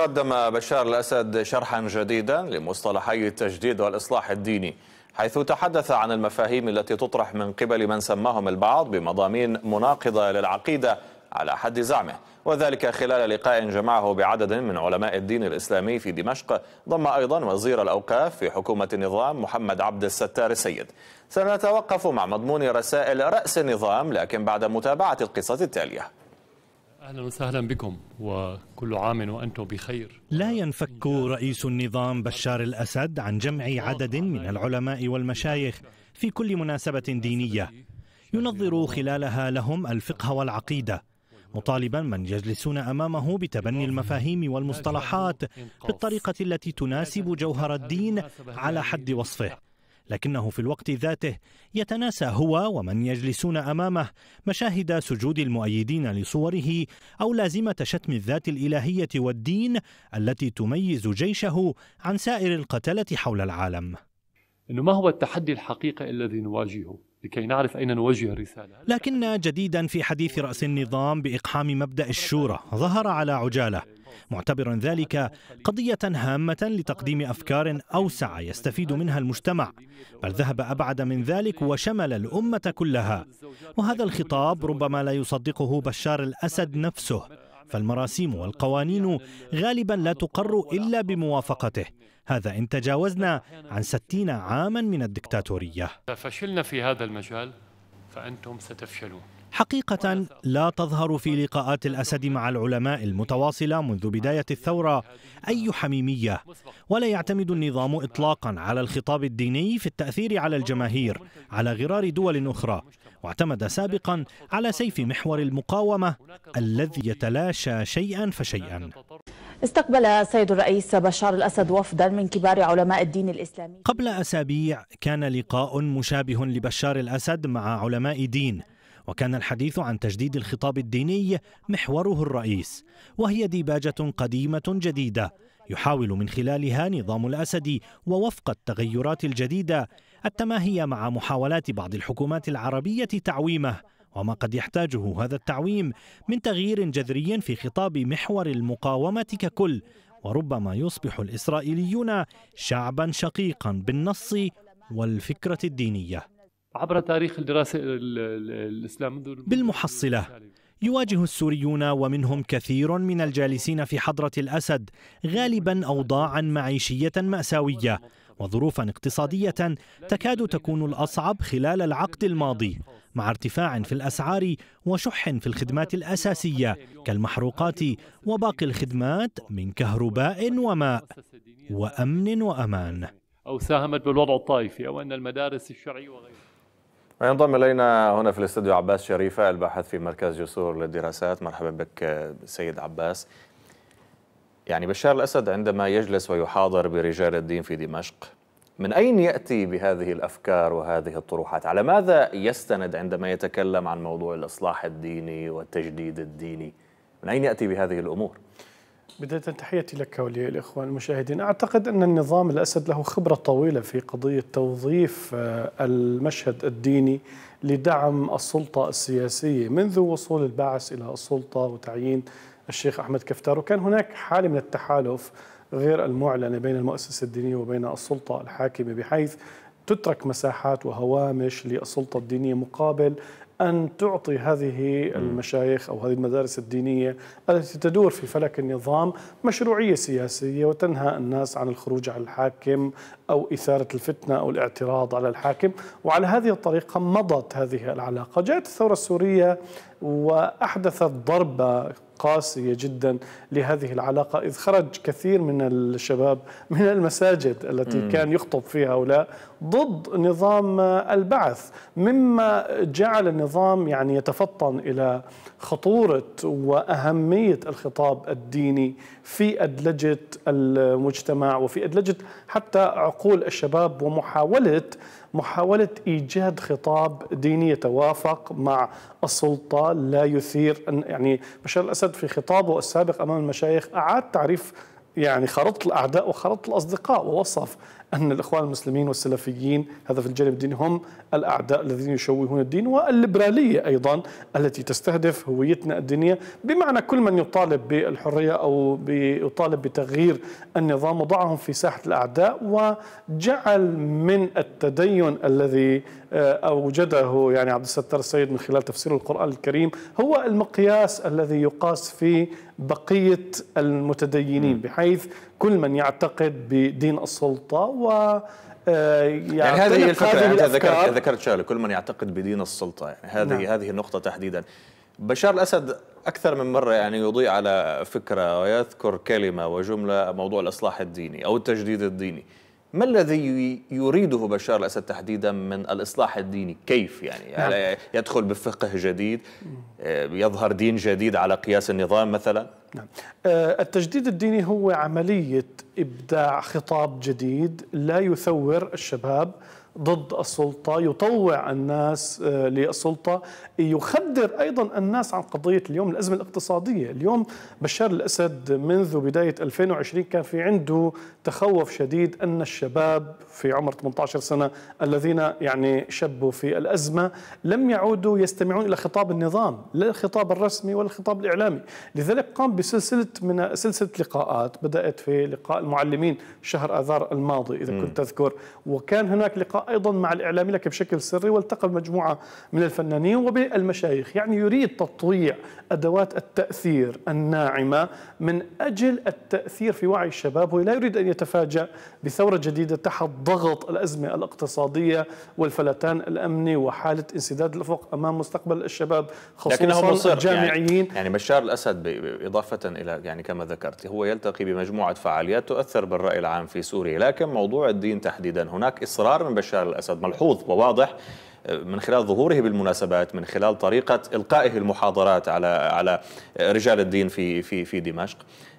قدم بشار الأسد شرحا جديدا لمصطلحي التجديد والإصلاح الديني حيث تحدث عن المفاهيم التي تطرح من قبل من سماهم البعض بمضامين مناقضة للعقيدة على حد زعمه وذلك خلال لقاء جمعه بعدد من علماء الدين الإسلامي في دمشق ضم أيضا وزير الأوقاف في حكومة النظام محمد عبد الستار السيد سنتوقف مع مضمون رسائل رأس النظام لكن بعد متابعة القصة التالية أهلا وسهلا بكم وكل عام وأنتم بخير لا ينفك رئيس النظام بشار الأسد عن جمع عدد من العلماء والمشايخ في كل مناسبة دينية ينظر خلالها لهم الفقه والعقيده مطالبا من يجلسون امامه بتبني المفاهيم والمصطلحات بالطريقه التي تناسب جوهر الدين على حد وصفه لكنه في الوقت ذاته يتناسى هو ومن يجلسون امامه مشاهد سجود المؤيدين لصوره او لازمه شتم الذات الالهيه والدين التي تميز جيشه عن سائر القتله حول العالم. انه ما هو التحدي الحقيقي الذي نواجهه؟ لكي نعرف أين نوجه الرسالة لكن جديدا في حديث رأس النظام بإقحام مبدأ الشورى ظهر على عجالة معتبرا ذلك قضية هامة لتقديم أفكار أوسع يستفيد منها المجتمع بل ذهب أبعد من ذلك وشمل الأمة كلها وهذا الخطاب ربما لا يصدقه بشار الأسد نفسه فالمراسيم والقوانين غالبا لا تقر إلا بموافقته هذا إن تجاوزنا عن ستين عاما من الدكتاتورية فشلنا في هذا المجال فأنتم ستفشلون حقيقة لا تظهر في لقاءات الأسد مع العلماء المتواصلة منذ بداية الثورة أي حميمية ولا يعتمد النظام إطلاقا على الخطاب الديني في التأثير على الجماهير على غرار دول أخرى واعتمد سابقا على سيف محور المقاومة الذي يتلاشى شيئا فشيئا استقبل سيد الرئيس بشار الأسد وفدا من كبار علماء الدين الإسلامي قبل أسابيع كان لقاء مشابه لبشار الأسد مع علماء دين وكان الحديث عن تجديد الخطاب الديني محوره الرئيس وهي ديباجة قديمة جديدة يحاول من خلالها نظام الأسد ووفق التغيرات الجديدة التماهي مع محاولات بعض الحكومات العربية تعويمه وما قد يحتاجه هذا التعويم من تغيير جذري في خطاب محور المقاومة ككل وربما يصبح الإسرائيليون شعبا شقيقا بالنص والفكرة الدينية عبر تاريخ الدراسة الإسلام بالمحصلة يواجه السوريون ومنهم كثير من الجالسين في حضرة الأسد غالبا أوضاعا معيشية مأساوية وظروفا اقتصادية تكاد تكون الأصعب خلال العقد الماضي مع ارتفاع في الأسعار وشح في الخدمات الأساسية كالمحروقات وباقي الخدمات من كهرباء وماء وأمن وأمان أو ساهمت بالوضع الطائفي أو أن المدارس الشرعية وغيرها ينضم الينا هنا في الاستوديو عباس شريفه الباحث في مركز جسور للدراسات مرحبا بك سيد عباس يعني بشار الاسد عندما يجلس ويحاضر برجال الدين في دمشق من اين ياتي بهذه الافكار وهذه الطروحات على ماذا يستند عندما يتكلم عن موضوع الاصلاح الديني والتجديد الديني من اين ياتي بهذه الامور بداية تحياتي لك وللإخوان المشاهدين أعتقد أن النظام الأسد له خبرة طويلة في قضية توظيف آه، المشهد الديني لدعم السلطة السياسية منذ وصول البعث إلى السلطة وتعيين الشيخ أحمد كفتار وكان هناك حالة من التحالف غير المعلنة بين المؤسسة الدينية وبين السلطة الحاكمة بحيث تترك مساحات وهوامش للسلطة الدينية مقابل أن تعطي هذه المشايخ أو هذه المدارس الدينية التي تدور في فلك النظام مشروعية سياسية وتنهى الناس عن الخروج على الحاكم أو إثارة الفتنة أو الاعتراض على الحاكم وعلى هذه الطريقة مضت هذه العلاقة جاءت الثورة السورية وأحدثت ضربة قاسية جدا لهذه العلاقة إذ خرج كثير من الشباب من المساجد التي م. كان يخطب فيها هؤلاء ضد نظام البعث مما جعل النظام يعني يتفطن إلى خطورة وأهمية الخطاب الديني في أدلجة المجتمع وفي أدلجة حتى عقول الشباب ومحاولة محاولة إيجاد خطاب ديني يتوافق مع السلطة لا يثير يعني بشار الأسد في خطابه السابق أمام المشايخ أعاد تعريف يعني خرطة الأعداء وخرطة الأصدقاء ووصف أن الإخوان المسلمين والسلفيين هذا في الجانب الديني هم الأعداء الذين يشوهون الدين والليبرالية أيضا التي تستهدف هويتنا الدينية بمعنى كل من يطالب بالحرية أو يطالب بتغيير النظام وضعهم في ساحة الأعداء وجعل من التدين الذي آه، أوجده يعني عبد الستار السيد من خلال تفسير القرآن الكريم هو المقياس الذي يقاس فيه بقية المتدينين بحيث كل من يعتقد بدين السلطة و آه، يعني هذه هي الفكرة أنت ذكرت, ذكرت شغلة كل من يعتقد بدين السلطة يعني هذه نعم. هذه النقطة تحديدا بشار الأسد أكثر من مرة يعني يضيء على فكرة ويذكر كلمة وجملة موضوع الإصلاح الديني أو التجديد الديني ما الذي يريده بشار الاسد تحديدا من الاصلاح الديني؟ كيف يعني؟ نعم. يعني يدخل بفقه جديد، آه، يظهر دين جديد على قياس النظام مثلا؟ نعم. آه، التجديد الديني هو عمليه ابداع خطاب جديد لا يثور الشباب ضد السلطة يطوع الناس آه، للسلطة يخدر أيضا الناس عن قضية اليوم الأزمة الاقتصادية اليوم بشار الأسد منذ بداية 2020 كان في عنده تخوف شديد أن الشباب في عمر 18 سنة الذين يعني شبوا في الأزمة لم يعودوا يستمعون إلى خطاب النظام لا الخطاب الرسمي ولا الخطاب الإعلامي لذلك قام بسلسلة من سلسلة لقاءات بدأت في لقاء المعلمين شهر آذار الماضي إذا كنت تذكر وكان هناك لقاء أيضا مع الاعلام لك بشكل سري والتقى بمجموعة من الفنانين وبالمشايخ يعني يريد تطويع أدوات التأثير الناعمة من أجل التأثير في وعي الشباب ولا يريد أن يتفاجأ بثورة جديدة تحت ضغط الأزمة الاقتصادية والفلتان الأمني وحالة انسداد الأفق أمام مستقبل الشباب خصوصا يعني الجامعيين يعني, يعني بشار الأسد إضافة إلى يعني كما ذكرت هو يلتقي بمجموعة فعاليات تؤثر بالرأي العام في سوريا لكن موضوع الدين تحديدا هناك إصرار من بشار بشار الأسد ملحوظ وواضح آه، من خلال ظهوره بالمناسبات من خلال طريقة إلقائه المحاضرات على على رجال الدين في في في دمشق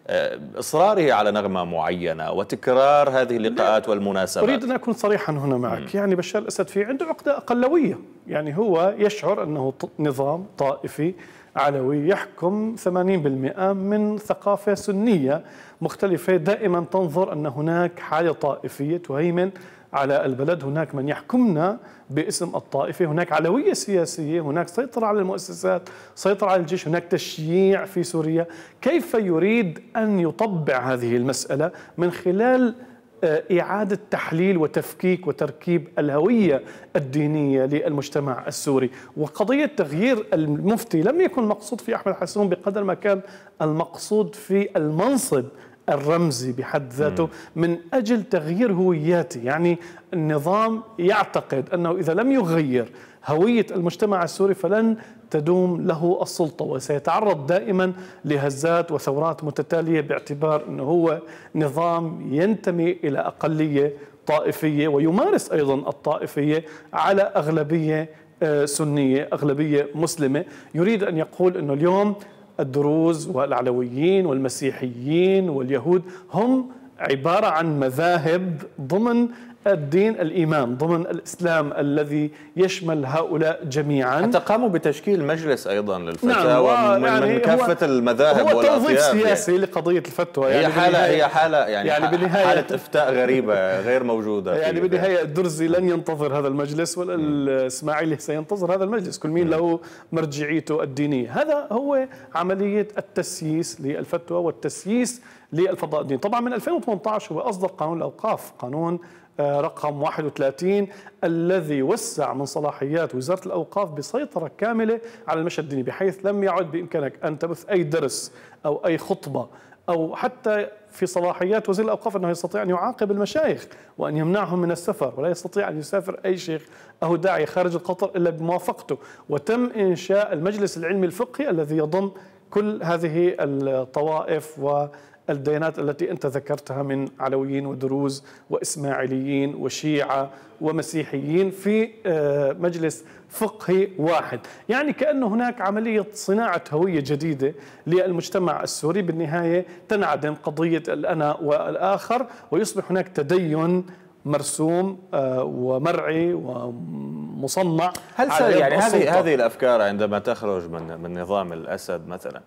آه، إصراره على نغمة معينة وتكرار هذه اللقاءات والمناسبات أريد أن أكون صريحا هنا معك م. يعني بشار الأسد في عنده عقدة أقلوية يعني هو يشعر أنه نظام طائفي علوي يحكم 80% من ثقافة سنية مختلفة دائما تنظر أن هناك حالة طائفية تهيمن على البلد هناك من يحكمنا باسم الطائفة هناك علوية سياسية هناك سيطرة على المؤسسات سيطرة على الجيش هناك تشييع في سوريا كيف يريد أن يطبع هذه المسألة من خلال آه، إعادة تحليل وتفكيك وتركيب الهوية الدينية للمجتمع السوري وقضية تغيير المفتي لم يكن مقصود في أحمد حسون بقدر ما كان المقصود في المنصب الرمزي بحد ذاته من أجل تغيير هوياتي يعني النظام يعتقد أنه إذا لم يغير هوية المجتمع السوري فلن تدوم له السلطة وسيتعرض دائما لهزات وثورات متتالية باعتبار أنه هو نظام ينتمي إلى أقلية طائفية ويمارس أيضا الطائفية على أغلبية آه، سنية أغلبية مسلمة يريد أن يقول أنه اليوم الدروز والعلويين والمسيحيين واليهود هم عبارة عن مذاهب ضمن الدين الإيمان ضمن الإسلام الذي يشمل هؤلاء جميعا حتى قاموا بتشكيل مجلس أيضا للفتاوى نعم من, يعني من كافة المذاهب هو توظيف سياسي يعني لقضية الفتوى يعني هي حالة هي حالة يعني, يعني بالنهاية حالة إفتاء غريبة غير موجودة يعني بالنهاية الدرزي لن ينتظر هذا المجلس ولا الإسماعيلي سينتظر هذا المجلس كل مين له مرجعيته الدينية هذا هو عملية التسييس للفتوى والتسييس للفضاء الديني طبعا من 2018 هو أصدر قانون الأوقاف قانون آه، رقم 31 الذي وسع من صلاحيات وزارة الأوقاف بسيطرة كاملة على المشهد الديني بحيث لم يعد بإمكانك أن تبث أي درس أو أي خطبة أو حتى في صلاحيات وزير الأوقاف أنه يستطيع أن يعاقب المشايخ وأن يمنعهم من السفر ولا يستطيع أن يسافر أي شيخ أو داعي خارج القطر إلا بموافقته وتم إنشاء المجلس العلمي الفقهي الذي يضم كل هذه الطوائف و الديانات التي أنت ذكرتها من علويين ودروز وإسماعيليين وشيعة ومسيحيين في آه، مجلس فقهي واحد يعني كانه هناك عملية صناعة هوية جديدة للمجتمع السوري بالنهاية تنعدم قضية الأنا والآخر ويصبح هناك تدين مرسوم آه، ومرعي ومصنع هل يعني هذه هذه الافكار عندما تخرج من من نظام الاسد مثلا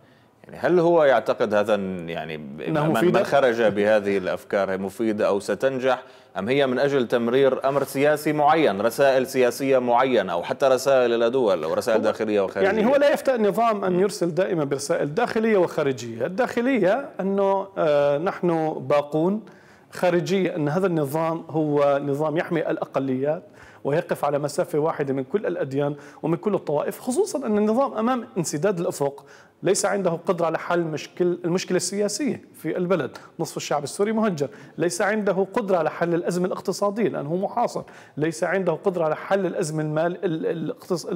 يعني هل هو يعتقد هذا يعني إنه من, من خرج بهذه الافكار مفيده او ستنجح ام هي من اجل تمرير امر سياسي معين رسائل سياسيه معينه او حتى رسائل الى دول او رسائل داخليه وخارجيه يعني هو لا يفتئ النظام ان يرسل دائما برسائل داخليه وخارجيه الداخليه انه آه، نحن باقون خارجيه ان هذا النظام هو نظام يحمي الاقليات ويقف على مسافة واحدة من كل الأديان ومن كل الطوائف خصوصا أن النظام أمام انسداد الأفق ليس عنده قدرة على حل مشكل المشكلة السياسية في البلد نصف الشعب السوري مهجر ليس عنده قدرة على حل الأزمة الاقتصادية لأنه محاصر ليس عنده قدرة على حل الأزمة المال الاقتص...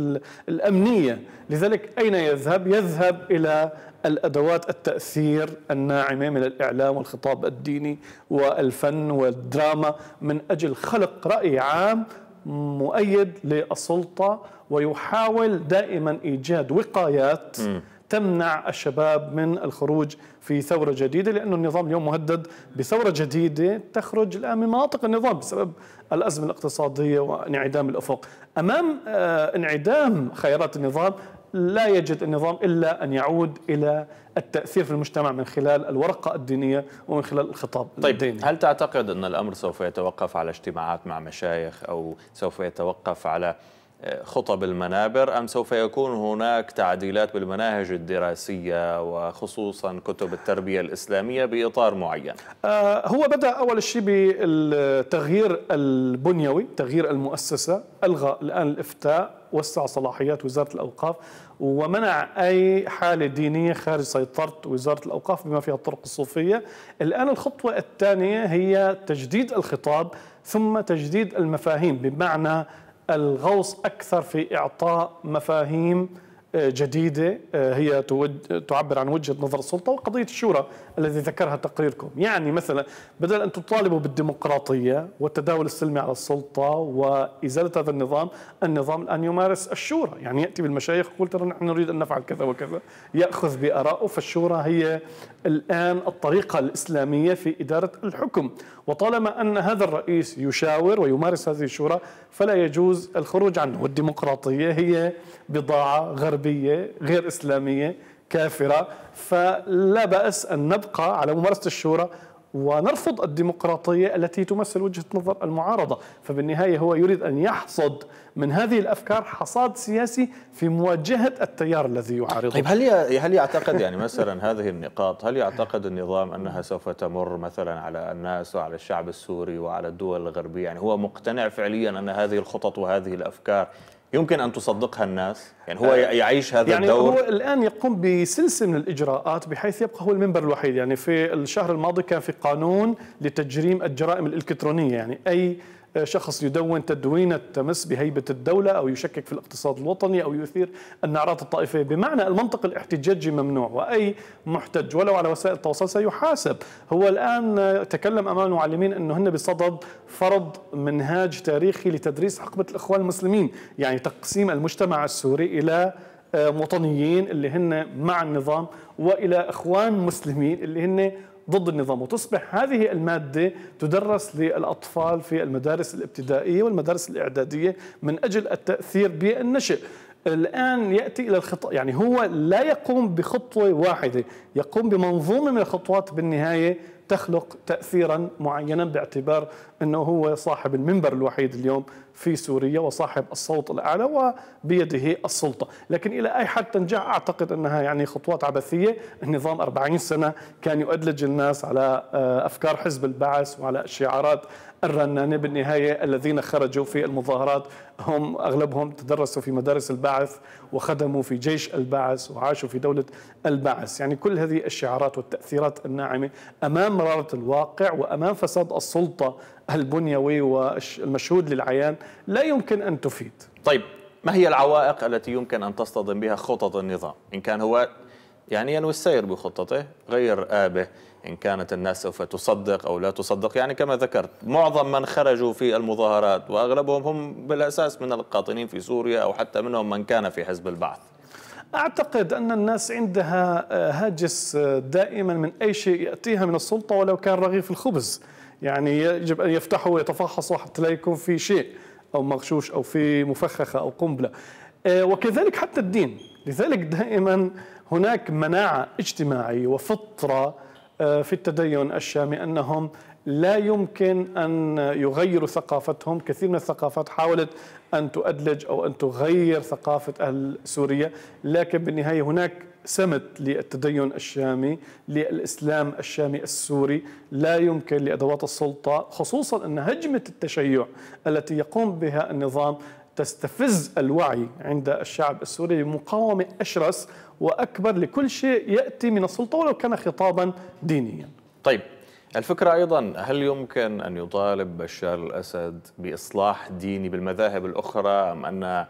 الأمنية لذلك أين يذهب؟ يذهب إلى الأدوات التأثير الناعمة من الإعلام والخطاب الديني والفن والدراما من أجل خلق رأي عام مؤيد للسلطة ويحاول دائما إيجاد وقايات م. تمنع الشباب من الخروج في ثورة جديدة لأن النظام اليوم مهدد بثورة جديدة تخرج الآن من مناطق النظام بسبب الأزمة الاقتصادية وانعدام الأفق أمام آه، انعدام خيارات النظام لا يجد النظام الا ان يعود الى التاثير في المجتمع من خلال الورقه الدينيه ومن خلال الخطاب طيب الديني. هل تعتقد ان الامر سوف يتوقف على اجتماعات مع مشايخ او سوف يتوقف على خطب المنابر أم سوف يكون هناك تعديلات بالمناهج الدراسية وخصوصا كتب التربية الإسلامية بإطار معين آه، هو بدأ أول شيء بالتغيير البنيوي تغيير المؤسسة ألغى الآن الإفتاء وسع صلاحيات وزارة الأوقاف ومنع أي حالة دينية خارج سيطرة وزارة الأوقاف بما فيها الطرق الصوفية الآن الخطوة الثانية هي تجديد الخطاب ثم تجديد المفاهيم بمعنى الغوص أكثر في إعطاء مفاهيم جديدة آه، هي تعبر عن وجهة نظر السلطة وقضية الشورى الذي ذكرها تقريركم يعني مثلا بدل أن تطالبوا بالديمقراطية والتداول السلمي على السلطة وإزالة هذا النظام النظام الآن يمارس الشورى يعني يأتي بالمشايخ يقول ترى نحن نريد أن نفعل كذا وكذا يأخذ بآرائه فالشورى هي الآن الطريقة الإسلامية في إدارة الحكم وطالما أن هذا الرئيس يشاور ويمارس هذه الشورى فلا يجوز الخروج عنه والديمقراطية هي بضاعة غربية غربية غير إسلامية كافرة فلا بأس أن نبقى على ممارسة الشورى ونرفض الديمقراطية التي تمثل وجهة نظر المعارضة فبالنهاية هو يريد أن يحصد من هذه الأفكار حصاد سياسي في مواجهة التيار الذي يعارضه طيب هل هل يعتقد يعني مثلا هذه النقاط هل يعتقد النظام أنها سوف تمر مثلا على الناس وعلى الشعب السوري وعلى الدول الغربية يعني هو مقتنع فعليا أن هذه الخطط وهذه الأفكار يمكن أن تصدقها الناس يعني هو يعيش هذا يعني الدور هو الآن يقوم بسلسلة من الإجراءات بحيث يبقى هو المنبر الوحيد يعني في الشهر الماضي كان في قانون لتجريم الجرائم الإلكترونية يعني أي شخص يدون تدوينة تمس بهيبة الدولة أو يشكك في الاقتصاد الوطني أو يثير النعرات الطائفية بمعنى المنطق الاحتجاجي ممنوع وأي محتج ولو على وسائل التواصل سيحاسب هو الآن تكلم أمام المعلمين أنه هن بصدد فرض منهاج تاريخي لتدريس حقبة الإخوان المسلمين يعني تقسيم المجتمع السوري إلى آه، وطنيين اللي هن مع النظام والى اخوان مسلمين اللي هن ضد النظام وتصبح هذه المادة تدرس للأطفال في المدارس الابتدائية والمدارس الإعدادية من أجل التأثير بالنشء الآن يأتي إلى الخطأ يعني هو لا يقوم بخطوة واحدة يقوم بمنظومة من الخطوات بالنهاية تخلق تأثيرا معينا باعتبار أنه هو صاحب المنبر الوحيد اليوم في سوريا وصاحب الصوت الأعلى وبيده السلطة لكن إلى أي حد تنجح أعتقد أنها يعني خطوات عبثية النظام 40 سنة كان يؤدلج الناس على آه، أفكار حزب البعث وعلى الشعارات الرنانة بالنهاية الذين خرجوا في المظاهرات هم أغلبهم تدرسوا في مدارس البعث وخدموا في جيش البعث وعاشوا في دولة البعث يعني كل هذه الشعارات والتأثيرات الناعمة أمام مرارة الواقع وأمام فساد السلطة البنيوي والمشهود للعيان لا يمكن أن تفيد طيب ما هي العوائق التي يمكن أن تصطدم بها خطط النظام إن كان هو يعني ينوي السير بخطته غير آبه إن كانت الناس سوف تصدق أو لا تصدق يعني كما ذكرت معظم من خرجوا في المظاهرات وأغلبهم هم بالأساس من القاطنين في سوريا أو حتى منهم من كان في حزب البعث أعتقد أن الناس عندها آه، هاجس آه، دائما من أي شيء يأتيها من السلطة ولو كان رغيف الخبز يعني يجب أن يفتحوا ويتفحصوا حتى لا يكون في شيء أو مغشوش أو في مفخخة أو قنبلة آه، وكذلك حتى الدين لذلك دائما هناك مناعة اجتماعية وفطرة آه، في التدين الشامي أنهم لا يمكن أن يغيروا ثقافتهم كثير من الثقافات حاولت أن تؤدلج أو أن تغير ثقافة أهل سوريا لكن بالنهاية هناك سمت للتدين الشامي للإسلام الشامي السوري لا يمكن لأدوات السلطة خصوصا أن هجمة التشيع التي يقوم بها النظام تستفز الوعي عند الشعب السوري بمقاومة أشرس وأكبر لكل شيء يأتي من السلطة ولو كان خطابا دينيا طيب الفكرة أيضا هل يمكن أن يطالب بشار الأسد بإصلاح ديني بالمذاهب الأخرى أم أن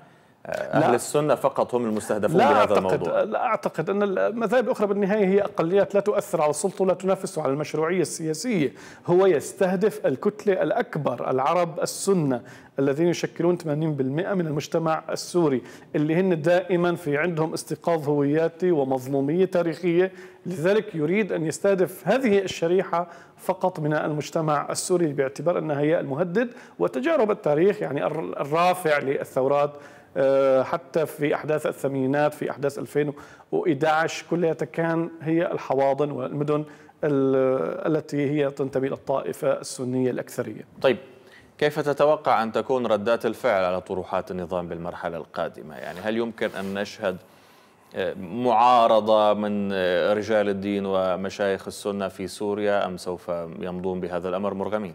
أهل لا. السنة فقط هم المستهدفون لا بهذا أعتقد الموضوع لا أعتقد أن المذاهب الأخرى بالنهاية هي أقليات لا تؤثر على السلطة ولا تنافس على المشروعية السياسية هو يستهدف الكتلة الأكبر العرب السنة الذين يشكلون 80% من المجتمع السوري اللي هن دائما في عندهم استيقاظ هوياتي ومظلومية تاريخية لذلك يريد أن يستهدف هذه الشريحة فقط من المجتمع السوري باعتبار أنها هي المهدد وتجارب التاريخ يعني الرافع للثورات آه، حتى في احداث الثمانينات في احداث 2011 كلها كان هي الحواضن والمدن التي هي تنتمي للطائفه السنيه الاكثريه. طيب كيف تتوقع ان تكون ردات الفعل على طروحات النظام بالمرحله القادمه؟ يعني هل يمكن ان نشهد آه، معارضه من آه، رجال الدين ومشايخ السنه في سوريا ام سوف يمضون بهذا الامر مرغمين؟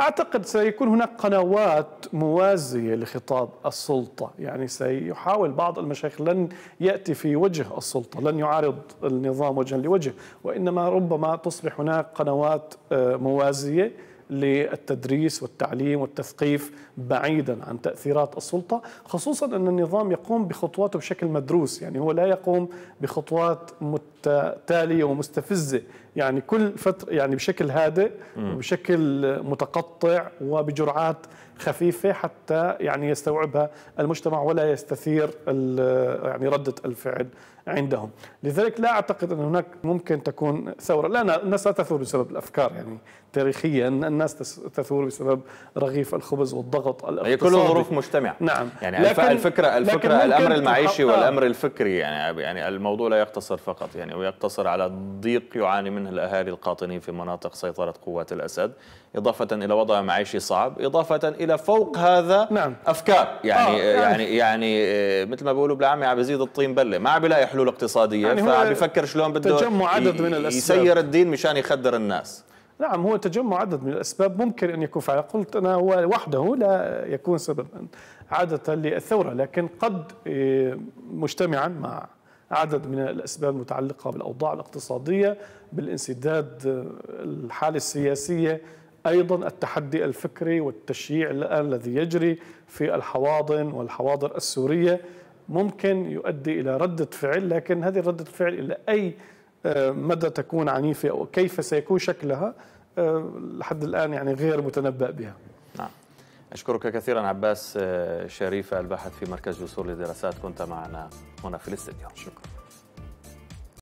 أعتقد سيكون هناك قنوات موازية لخطاب السلطة يعني سيحاول بعض المشايخ لن يأتي في وجه السلطة لن يعارض النظام وجها لوجه وإنما ربما تصبح هناك قنوات آه، موازية للتدريس والتعليم والتثقيف بعيدا عن تأثيرات السلطة خصوصا أن النظام يقوم بخطواته بشكل مدروس يعني هو لا يقوم بخطوات متتالية ومستفزة يعني كل فترة يعني بشكل هادئ وبشكل متقطع وبجرعات خفيفة حتى يعني يستوعبها المجتمع ولا يستثير يعني ردة الفعل عندهم لذلك لا أعتقد أن هناك ممكن تكون ثورة لا الناس لا تثور بسبب الأفكار يعني تاريخيا الناس تثور بسبب رغيف الخبز والضغط الاقتصادي هي كلها ظروف مجتمعة نعم يعني لكن الفكرة الفكرة الأمر المعيشي والأمر الفكري يعني يعني الموضوع لا يقتصر فقط يعني ويقتصر على الضيق يعاني منه الأهالي القاطنين في مناطق سيطرة قوات الأسد إضافة إلى وضع معيشي صعب إضافة إلى فوق هذا نعم. أفكار يعني, آه. يعني يعني يعني آه، مثل ما بيقولوا بالعامي عم بيزيد الطين بلة ما عم بيلاقي حلول اقتصادية يعني فعم بيفكر شلون بده تجمع عدد من الأسباب يسير الدين مشان يخدر الناس نعم هو تجمع عدد من الأسباب ممكن أن يكون فعلا قلت أنا هو وحده لا يكون سببا عادة للثورة لكن قد آه، مجتمعا مع عدد من الأسباب المتعلقة بالأوضاع الاقتصادية بالانسداد آه، الحالة السياسية أيضا التحدي الفكري والتشييع الذي يجري في الحواضن والحواضر السورية ممكن يؤدي إلى ردة فعل لكن هذه ردة فعل إلى أي آه، مدى تكون عنيفة أو كيف سيكون شكلها آه، لحد الآن يعني غير متنبأ بها نعم أشكرك كثيرا عباس آه، شريف الباحث في مركز جسور للدراسات كنت معنا هنا في الاستديو شكرا